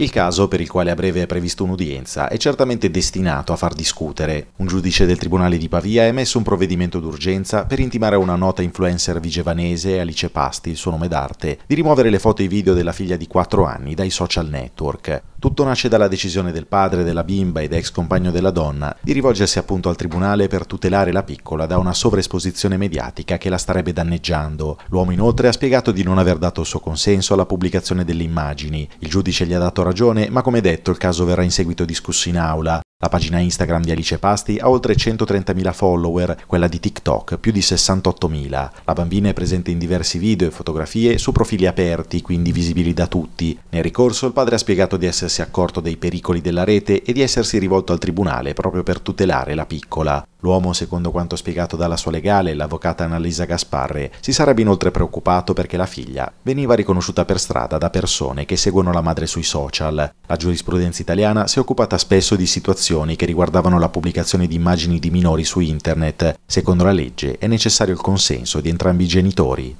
Il caso, per il quale a breve è previsto un'udienza, è certamente destinato a far discutere. Un giudice del Tribunale di Pavia ha emesso un provvedimento d'urgenza per intimare a una nota influencer vigevanese, Alice Pasti, il suo nome d'arte, di rimuovere le foto e i video della figlia di 4 anni dai social network. Tutto nasce dalla decisione del padre della bimba ed ex compagno della donna di rivolgersi appunto al tribunale per tutelare la piccola da una sovraesposizione mediatica che la starebbe danneggiando. L'uomo inoltre ha spiegato di non aver dato il suo consenso alla pubblicazione delle immagini. Il giudice gli ha dato ragione, ma come detto il caso verrà in seguito discusso in aula. La pagina Instagram di Alice Pasti ha oltre 130.000 follower, quella di TikTok più di 68.000. La bambina è presente in diversi video e fotografie su profili aperti, quindi visibili da tutti. Nel ricorso il padre ha spiegato di essersi accorto dei pericoli della rete e di essersi rivolto al tribunale proprio per tutelare la piccola. L'uomo, secondo quanto spiegato dalla sua legale, l'avvocata Annalisa Gasparre, si sarebbe inoltre preoccupato perché la figlia veniva riconosciuta per strada da persone che seguono la madre sui social. La giurisprudenza italiana si è occupata spesso di situazioni che riguardavano la pubblicazione di immagini di minori su internet. Secondo la legge è necessario il consenso di entrambi i genitori.